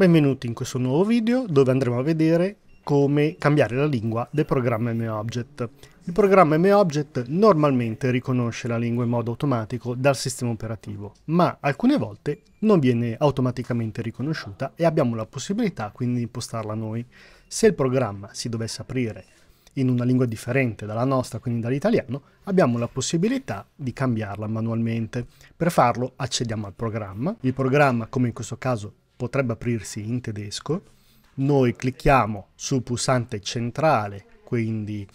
Benvenuti in questo nuovo video dove andremo a vedere come cambiare la lingua del programma MObject. Il programma MObject normalmente riconosce la lingua in modo automatico dal sistema operativo, ma alcune volte non viene automaticamente riconosciuta e abbiamo la possibilità quindi di impostarla noi. Se il programma si dovesse aprire in una lingua differente dalla nostra, quindi dall'italiano, abbiamo la possibilità di cambiarla manualmente. Per farlo accediamo al programma. Il programma, come in questo caso, potrebbe aprirsi in tedesco. Noi clicchiamo sul pulsante centrale, quindi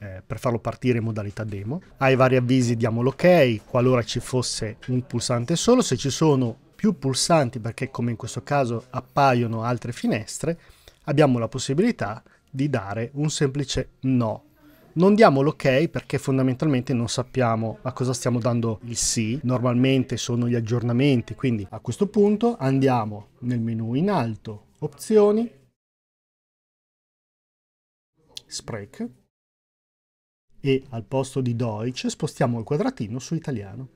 eh, per farlo partire in modalità demo. Ai vari avvisi diamo l'ok, qualora ci fosse un pulsante solo, se ci sono più pulsanti, perché come in questo caso appaiono altre finestre, abbiamo la possibilità di dare un semplice no non diamo l'ok perché fondamentalmente non sappiamo a cosa stiamo dando il sì, normalmente sono gli aggiornamenti, quindi a questo punto andiamo nel menu in alto, opzioni, Sprech e al posto di Deutsch spostiamo il quadratino su italiano.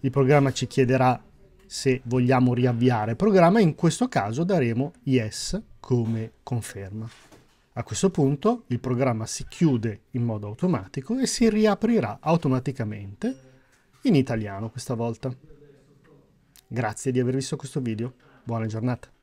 Il programma ci chiederà se vogliamo riavviare il programma, in questo caso daremo yes come conferma. A questo punto il programma si chiude in modo automatico e si riaprirà automaticamente in italiano questa volta. Grazie di aver visto questo video. Buona giornata.